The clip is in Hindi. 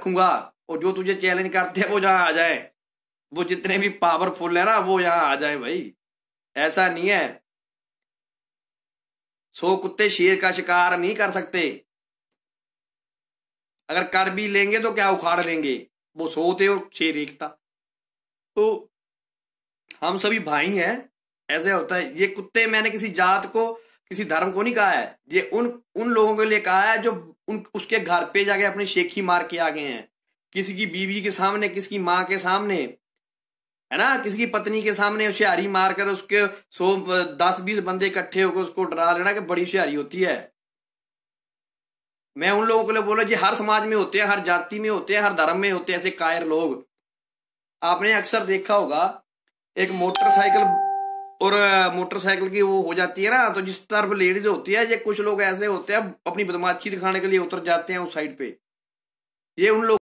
रखूंगा और जो तुझे चैलेंज करते हैं वो जहां आ जाए वो जितने भी पावरफुल है ना वो यहाँ आ जाए भाई ऐसा नहीं है सो कुत्ते शेर का शिकार नहीं कर सकते अगर कर भी लेंगे तो क्या उखाड़ लेंगे वो सोते और शेर एकता तो हम सभी भाई हैं ऐसे होता है ये कुत्ते मैंने किसी जात को किसी धर्म को नहीं कहा है ये उन उन लोगों के लिए कहा है जो उन उसके घर पे जाके अपनी शेखी मार के आ गए हैं किसी की बीवी के सामने किसी की माँ के सामने है ना किसी की पत्नी के सामने होशियारी मारकर उसके सो दस बीस बंदे इकट्ठे होकर उसको डरा लेना कि बड़ी होशियारी होती है मैं उन लोगों के लिए बोला जी हर समाज में होते हैं हर जाति में होते हैं हर धर्म में होते हैं ऐसे कायर लोग आपने अक्सर देखा होगा एक मोटरसाइकिल और मोटरसाइकिल की वो हो जाती है ना तो जिस तरफ लेडीज होती है ये कुछ लोग ऐसे होते हैं अपनी बदमाशी दिखाने के लिए उतर जाते हैं उस साइड पे ये उन लोग